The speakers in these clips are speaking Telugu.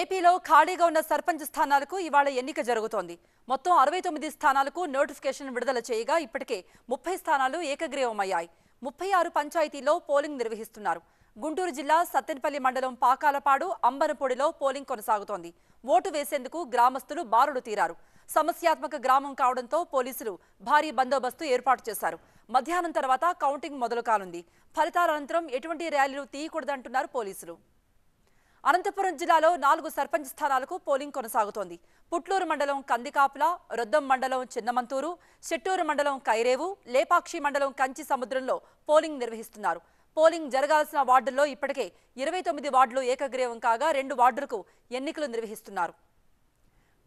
ఏపీలో ఖాళీగా ఉన్న సర్పంచ్ స్థానాలకు ఇవాళ ఎన్నిక జరుగుతోంది మొత్తం అరవై తొమ్మిది స్థానాలకు నోటిఫికేషన్ విడుదల చేయగా ఇప్పటికే ముప్పై స్థానాలు ఏకగ్రీవమయ్యాయి ముప్పై ఆరు పంచాయతీలో పోలింగ్ నిర్వహిస్తున్నారు గుంటూరు జిల్లా సత్తెనపల్లి మండలం పాకాలపాడు అంబరపూడిలో పోలింగ్ కొనసాగుతోంది ఓటు వేసేందుకు గ్రామస్తులు బారుడు తీరారు సమస్యాత్మక గ్రామం కావడంతో పోలీసులు భారీ బందోబస్తు ఏర్పాటు చేశారు మధ్యాహ్నం తర్వాత కౌంటింగ్ మొదలు కానుంది ఫలితాల అనంతరం ఎటువంటి ర్యాలీలు తీయకూడదంటున్నారు పోలీసులు అనంతపురం జిల్లాలో నాలుగు సర్పంచ్ స్థానాలకు పోలింగ్ కొనసాగుతోంది పుట్లూరు మండలం కందికాపుల రొద్దం మండలం చిన్నమంతూరు చెట్టూరు మండలం కైరేవు లేపాక్షి మండలం కంచి సముద్రంలో పోలింగ్ నిర్వహిస్తున్నారు పోలింగ్ జరగాల్సిన వార్డుల్లో ఇప్పటికే ఇరవై తొమ్మిది వార్డులు ఏకగ్రీవం కాగా రెండు వార్డులకు ఎన్నికలు నిర్వహిస్తున్నారు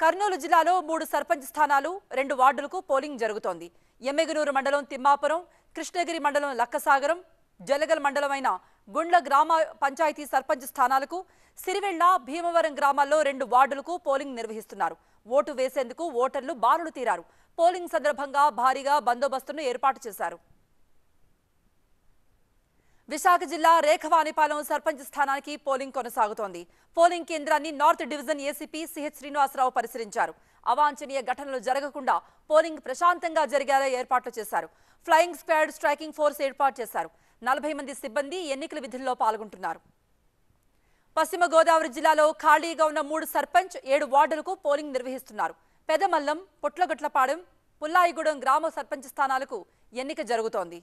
కర్నూలు జిల్లాలో మూడు సర్పంచ్ స్థానాలు రెండు వార్డులకు పోలింగ్ జరుగుతోంది ఎమ్మెగనూరు మండలం తిమ్మాపురం కృష్ణగిరి మండలం లక్కసాగరం జలగల్ మండలమైన గుండ్ల గ్రామ పంచాయతీ సర్పంచ్ స్థానాలకు సిరివెళ్ల భీమవరం గ్రామాల్లో రెండు వార్డులకు పోలింగ్ నిర్వహిస్తున్నారు ఓటు వేసేందుకు ఓటర్లు బారులు తీరారు పోలింగ్ సందర్భంగా భారీగా బందోబస్తును ఏర్పాటు చేశారు విశాఖ జిల్లా రేఖవాణిపాలెం సర్పంచ్ స్థానానికి పోలింగ్ కొనసాగుతోంది పోలింగ్ కేంద్రాన్ని north division ACP CH Srinivasarao పరిశీలించారు అవాంఛనీయ ఘటనలు జరగకుండా పోలింగ్ ప్రశాంతంగా జరిగేలా ఏర్పాట్లు చేశారు ఫ్లయింగ్ స్క్వాడ్ స్ట్రైకింగ్ ఫోర్స్ ఏర్పాటు చేశారు నలభై మంది సిబ్బంది ఎన్నికల విధుల్లో పాల్గొంటున్నారు పశ్చిమ గోదావరి జిల్లాలో ఖాళీగా ఉన్న మూడు సర్పంచ్ ఏడు వార్డులకు పోలింగ్ నిర్వహిస్తున్నారు పెదమల్లం పుట్లగుట్లపాడెం పుల్లాయిగూడెం గ్రామ సర్పంచ్ స్థానాలకు ఎన్నిక జరుగుతోంది